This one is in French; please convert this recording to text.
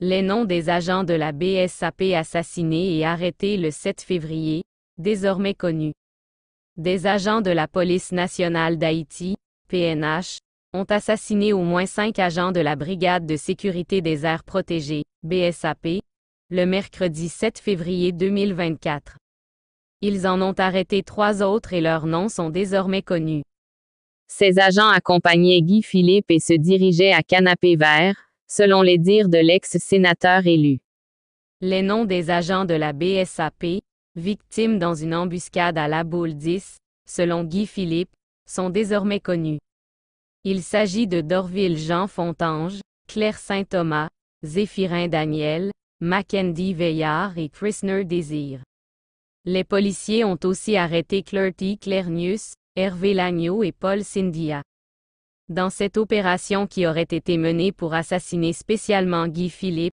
Les noms des agents de la BSAP assassinés et arrêtés le 7 février, désormais connus. Des agents de la Police nationale d'Haïti, PNH, ont assassiné au moins cinq agents de la Brigade de sécurité des aires protégées, BSAP, le mercredi 7 février 2024. Ils en ont arrêté trois autres et leurs noms sont désormais connus. Ces agents accompagnaient Guy Philippe et se dirigeaient à Canapé Vert, selon les dires de l'ex-sénateur élu. Les noms des agents de la BSAP, victimes dans une embuscade à la boule 10, selon Guy Philippe, sont désormais connus. Il s'agit de Dorville Jean Fontange, Claire Saint-Thomas, Zéphirin Daniel, Mackenzie Veillard et Christner Désir. Les policiers ont aussi arrêté Clerty Clernius, Hervé Lagneau et Paul Sindia. Dans cette opération qui aurait été menée pour assassiner spécialement Guy Philippe,